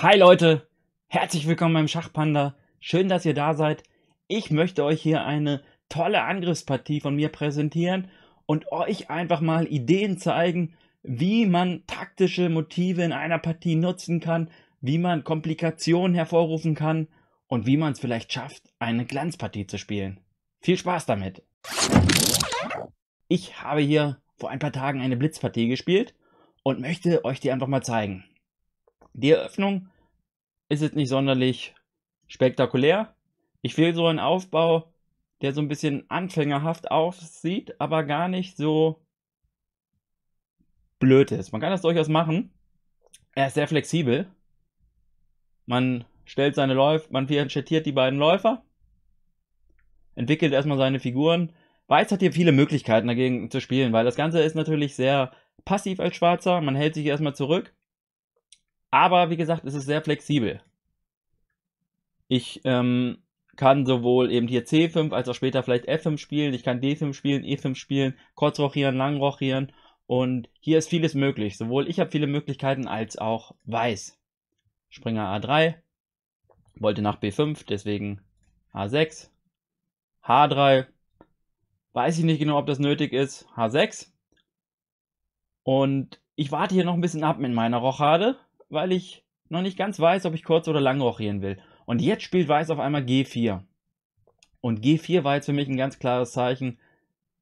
Hi Leute, herzlich willkommen beim Schachpanda. Schön, dass ihr da seid. Ich möchte euch hier eine tolle Angriffspartie von mir präsentieren und euch einfach mal Ideen zeigen, wie man taktische Motive in einer Partie nutzen kann, wie man Komplikationen hervorrufen kann und wie man es vielleicht schafft, eine Glanzpartie zu spielen. Viel Spaß damit! Ich habe hier vor ein paar Tagen eine Blitzpartie gespielt und möchte euch die einfach mal zeigen. Die Eröffnung ist jetzt nicht sonderlich spektakulär. Ich will so einen Aufbau, der so ein bisschen anfängerhaft aussieht, aber gar nicht so blöd ist. Man kann das durchaus machen. Er ist sehr flexibel. Man stellt seine Läufer, man vierschattiert die beiden Läufer, entwickelt erstmal seine Figuren. Weiß hat hier viele Möglichkeiten dagegen zu spielen, weil das Ganze ist natürlich sehr passiv als Schwarzer. Man hält sich erstmal zurück aber wie gesagt, es ist sehr flexibel. Ich ähm, kann sowohl eben hier C5 als auch später vielleicht F5 spielen. Ich kann D5 spielen, E5 spielen, kurz rochieren, lang rochieren. Und hier ist vieles möglich. Sowohl ich habe viele Möglichkeiten als auch Weiß. Springer A3, wollte nach B5, deswegen A6, H3. Weiß ich nicht genau, ob das nötig ist. H6. Und ich warte hier noch ein bisschen ab mit meiner Rochade weil ich noch nicht ganz weiß, ob ich kurz oder lang rochieren will. Und jetzt spielt Weiß auf einmal G4. Und G4 war jetzt für mich ein ganz klares Zeichen.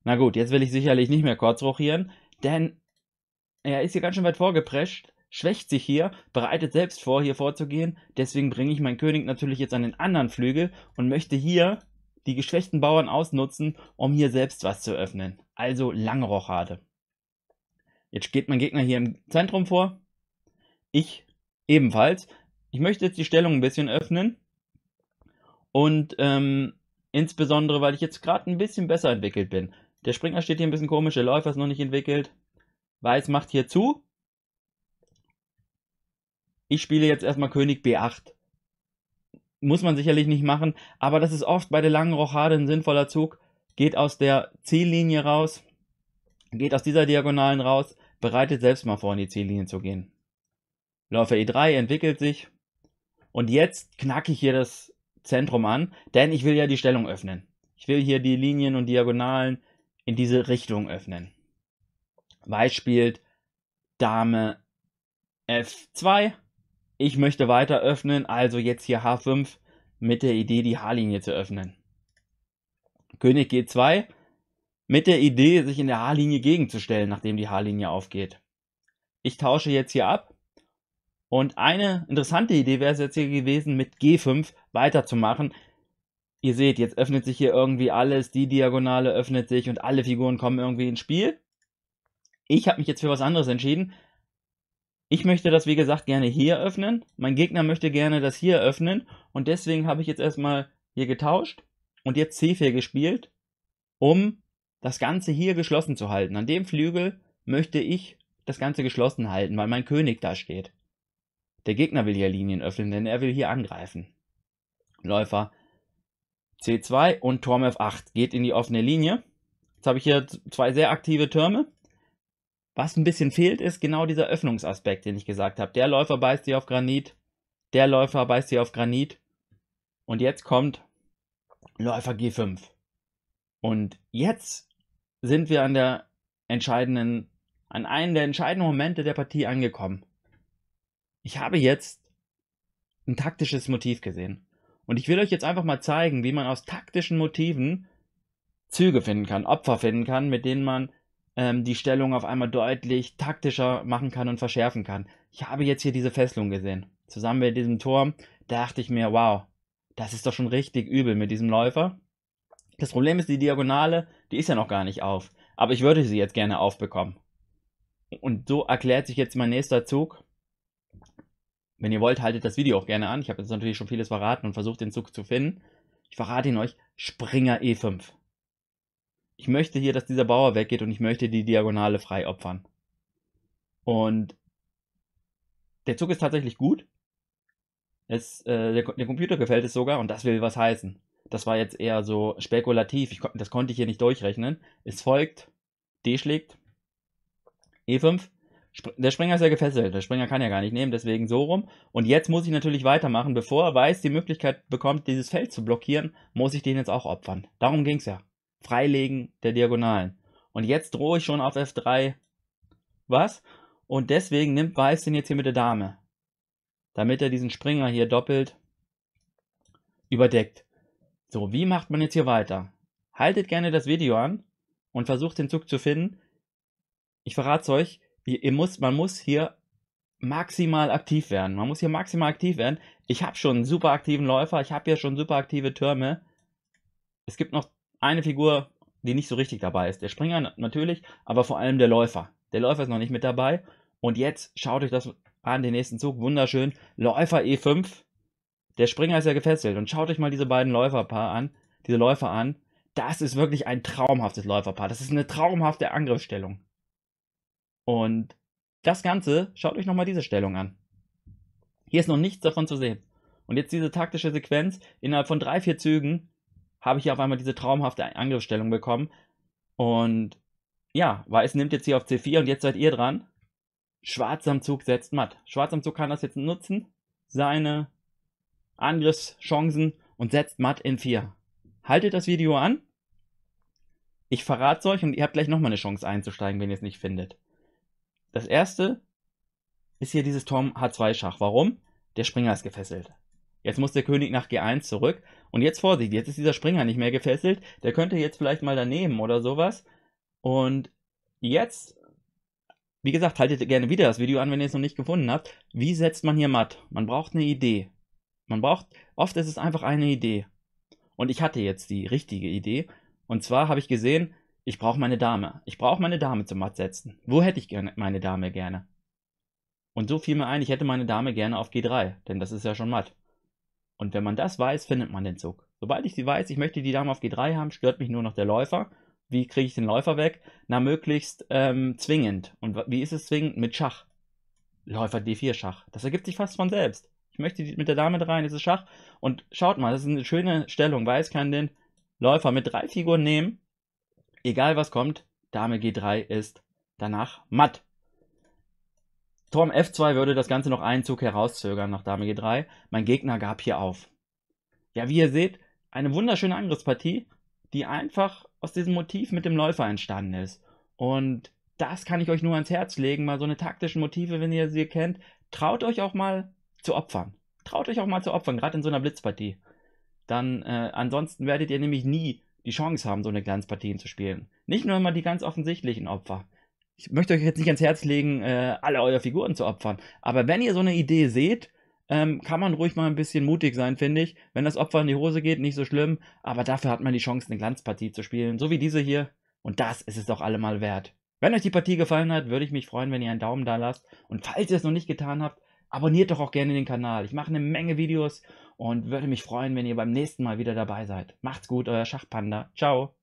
Na gut, jetzt will ich sicherlich nicht mehr kurz rochieren, denn er ist hier ganz schön weit vorgeprescht, schwächt sich hier, bereitet selbst vor, hier vorzugehen. Deswegen bringe ich meinen König natürlich jetzt an den anderen Flügel und möchte hier die geschwächten Bauern ausnutzen, um hier selbst was zu öffnen. Also Langrochade. Jetzt geht mein Gegner hier im Zentrum vor, ich ebenfalls. Ich möchte jetzt die Stellung ein bisschen öffnen. Und ähm, insbesondere, weil ich jetzt gerade ein bisschen besser entwickelt bin. Der Springer steht hier ein bisschen komisch, der Läufer ist noch nicht entwickelt. Weiß macht hier zu. Ich spiele jetzt erstmal König B8. Muss man sicherlich nicht machen, aber das ist oft bei der langen Rochade ein sinnvoller Zug. Geht aus der Ziellinie raus, geht aus dieser Diagonalen raus, bereitet selbst mal vor, in die Ziellinie zu gehen. Läufer E3 entwickelt sich. Und jetzt knacke ich hier das Zentrum an, denn ich will ja die Stellung öffnen. Ich will hier die Linien und Diagonalen in diese Richtung öffnen. Weiß spielt Dame F2. Ich möchte weiter öffnen, also jetzt hier H5 mit der Idee, die H-Linie zu öffnen. König G2 mit der Idee, sich in der H-Linie gegenzustellen, nachdem die H-Linie aufgeht. Ich tausche jetzt hier ab und eine interessante Idee wäre es jetzt hier gewesen, mit G5 weiterzumachen. Ihr seht, jetzt öffnet sich hier irgendwie alles, die Diagonale öffnet sich und alle Figuren kommen irgendwie ins Spiel. Ich habe mich jetzt für was anderes entschieden. Ich möchte das, wie gesagt, gerne hier öffnen. Mein Gegner möchte gerne das hier öffnen. Und deswegen habe ich jetzt erstmal hier getauscht und jetzt C4 gespielt, um das Ganze hier geschlossen zu halten. An dem Flügel möchte ich das Ganze geschlossen halten, weil mein König da steht. Der Gegner will hier Linien öffnen, denn er will hier angreifen. Läufer C2 und Turm F8 geht in die offene Linie. Jetzt habe ich hier zwei sehr aktive Türme. Was ein bisschen fehlt, ist genau dieser Öffnungsaspekt, den ich gesagt habe. Der Läufer beißt hier auf Granit, der Läufer beißt hier auf Granit. Und jetzt kommt Läufer G5. Und jetzt sind wir an der entscheidenden, an einem der entscheidenden Momente der Partie angekommen ich habe jetzt ein taktisches Motiv gesehen. Und ich will euch jetzt einfach mal zeigen, wie man aus taktischen Motiven Züge finden kann, Opfer finden kann, mit denen man ähm, die Stellung auf einmal deutlich taktischer machen kann und verschärfen kann. Ich habe jetzt hier diese Fesselung gesehen. Zusammen mit diesem Turm dachte ich mir, wow, das ist doch schon richtig übel mit diesem Läufer. Das Problem ist, die Diagonale, die ist ja noch gar nicht auf. Aber ich würde sie jetzt gerne aufbekommen. Und so erklärt sich jetzt mein nächster Zug. Wenn ihr wollt, haltet das Video auch gerne an. Ich habe jetzt natürlich schon vieles verraten und versucht, den Zug zu finden. Ich verrate ihn euch, Springer E5. Ich möchte hier, dass dieser Bauer weggeht und ich möchte die Diagonale frei opfern. Und der Zug ist tatsächlich gut. Es, äh, der, der, Computer gefällt es sogar und das will was heißen. Das war jetzt eher so spekulativ, ich, das konnte ich hier nicht durchrechnen. Es folgt, D schlägt, E5, der Springer ist ja gefesselt, der Springer kann ja gar nicht nehmen, deswegen so rum. Und jetzt muss ich natürlich weitermachen. Bevor er weiß, die Möglichkeit bekommt, dieses Feld zu blockieren, muss ich den jetzt auch opfern. Darum ging es ja. Freilegen der Diagonalen. Und jetzt drohe ich schon auf F3 was. Und deswegen nimmt Weiß den jetzt hier mit der Dame. Damit er diesen Springer hier doppelt überdeckt. So, wie macht man jetzt hier weiter? Haltet gerne das Video an und versucht den Zug zu finden. Ich verrate es euch, ihr, muss, man muss hier maximal aktiv werden. Man muss hier maximal aktiv werden. Ich habe schon einen super aktiven Läufer, ich habe hier schon super aktive Türme. Es gibt noch eine Figur, die nicht so richtig dabei ist. Der Springer natürlich, aber vor allem der Läufer. Der Läufer ist noch nicht mit dabei. Und jetzt schaut euch das an, den nächsten Zug. Wunderschön. Läufer E5. Der Springer ist ja gefesselt. Und schaut euch mal diese beiden Läuferpaar an. Diese Läufer an. Das ist wirklich ein traumhaftes Läuferpaar. Das ist eine traumhafte Angriffsstellung. Und das Ganze, schaut euch nochmal diese Stellung an. Hier ist noch nichts davon zu sehen. Und jetzt diese taktische Sequenz, innerhalb von drei, vier Zügen habe ich hier auf einmal diese traumhafte Angriffsstellung bekommen. Und ja, Weiß nimmt jetzt hier auf C4 und jetzt seid ihr dran. Schwarz am Zug setzt matt. Schwarz am Zug kann das jetzt nutzen, seine Angriffschancen und setzt matt in 4. Haltet das Video an. Ich verrate es euch und ihr habt gleich nochmal eine Chance einzusteigen, wenn ihr es nicht findet. Das erste ist hier dieses Turm H2-Schach. Warum? Der Springer ist gefesselt. Jetzt muss der König nach G1 zurück. Und jetzt Vorsicht, jetzt ist dieser Springer nicht mehr gefesselt. Der könnte jetzt vielleicht mal daneben oder sowas. Und jetzt, wie gesagt, haltet gerne wieder das Video an, wenn ihr es noch nicht gefunden habt. Wie setzt man hier matt? Man braucht eine Idee. Man braucht, oft ist es einfach eine Idee. Und ich hatte jetzt die richtige Idee. Und zwar habe ich gesehen, ich brauche meine Dame. Ich brauche meine Dame zum Matt setzen. Wo hätte ich gerne meine Dame gerne? Und so fiel mir ein, ich hätte meine Dame gerne auf G3, denn das ist ja schon matt. Und wenn man das weiß, findet man den Zug. Sobald ich sie weiß, ich möchte die Dame auf G3 haben, stört mich nur noch der Läufer. Wie kriege ich den Läufer weg? Na, möglichst ähm, zwingend. Und wie ist es zwingend? Mit Schach. Läufer D4 Schach. Das ergibt sich fast von selbst. Ich möchte mit der Dame rein, das ist Schach. Und schaut mal, das ist eine schöne Stellung. Weiß kann den Läufer mit drei Figuren nehmen egal was kommt, Dame G3 ist danach matt. Turm F2 würde das Ganze noch einen Zug herauszögern nach Dame G3. Mein Gegner gab hier auf. Ja, wie ihr seht, eine wunderschöne Angriffspartie, die einfach aus diesem Motiv mit dem Läufer entstanden ist. Und das kann ich euch nur ans Herz legen, mal so eine taktische Motive, wenn ihr sie kennt, traut euch auch mal zu opfern. Traut euch auch mal zu opfern, gerade in so einer Blitzpartie. Dann äh, ansonsten werdet ihr nämlich nie die Chance haben, so eine Glanzpartien zu spielen. Nicht nur immer die ganz offensichtlichen Opfer. Ich möchte euch jetzt nicht ans Herz legen, äh, alle eure Figuren zu opfern. Aber wenn ihr so eine Idee seht, ähm, kann man ruhig mal ein bisschen mutig sein, finde ich. Wenn das Opfer in die Hose geht, nicht so schlimm. Aber dafür hat man die Chance, eine Glanzpartie zu spielen, so wie diese hier. Und das ist es doch allemal wert. Wenn euch die Partie gefallen hat, würde ich mich freuen, wenn ihr einen Daumen da lasst. Und falls ihr es noch nicht getan habt, abonniert doch auch gerne den Kanal. Ich mache eine Menge Videos und würde mich freuen, wenn ihr beim nächsten Mal wieder dabei seid. Macht's gut, euer Schachpanda. Ciao.